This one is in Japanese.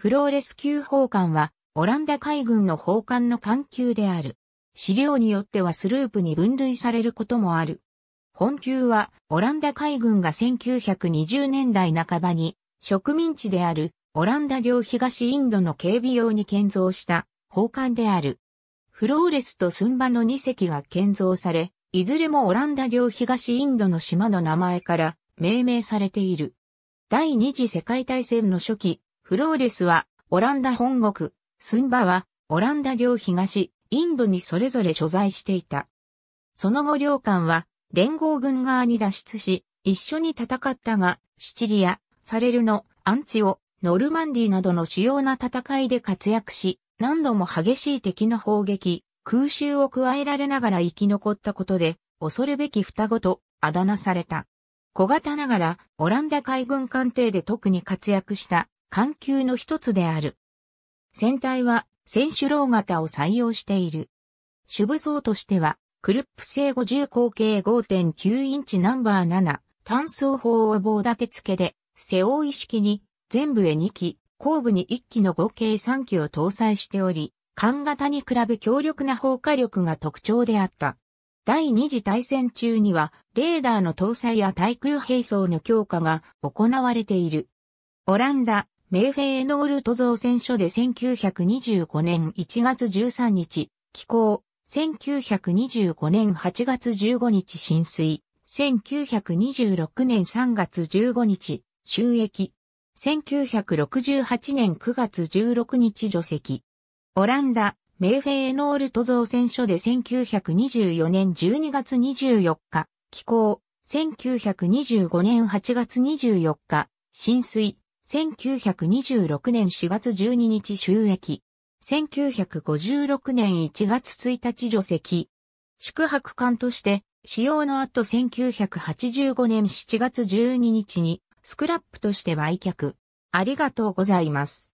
フローレス級砲艦は、オランダ海軍の砲艦の艦級である。資料によってはスループに分類されることもある。本級は、オランダ海軍が1920年代半ばに、植民地である、オランダ領東インドの警備用に建造した、砲艦である。フローレスとスンバの2隻が建造され、いずれもオランダ領東インドの島の名前から命名されている。第二次世界大戦の初期、フローレスは、オランダ本国、スンバは、オランダ領東、インドにそれぞれ所在していた。その後領間は、連合軍側に脱出し、一緒に戦ったが、シチリア、サレルの、アンチオ、ノルマンディなどの主要な戦いで活躍し、何度も激しい敵の砲撃、空襲を加えられながら生き残ったことで、恐るべき双子とあだ名された。小型ながら、オランダ海軍艦艇で特に活躍した環球の一つである。船体は選手楼型を採用している。主部層としては、クルップ製50口径5.9インチナンバー7、単装砲を棒立て付けで、背負い式に、全部へ2機、後部に1機の合計3機を搭載しており、艦型に比べ強力な砲火力が特徴であった。第二次大戦中には、レーダーの搭載や対空兵装の強化が行われている。オランダ、メーフェイエノールト造船所で1925年1月13日、寄港、1925年8月15日浸水、1926年3月15日、収益、1968年9月16日除籍。オランダ、メーフェイエノールト造船所で1924年12月24日、寄港、1925年8月24日、浸水、1926年4月12日収益。1956年1月1日除籍。宿泊館として使用の後1985年7月12日にスクラップとして売却。ありがとうございます。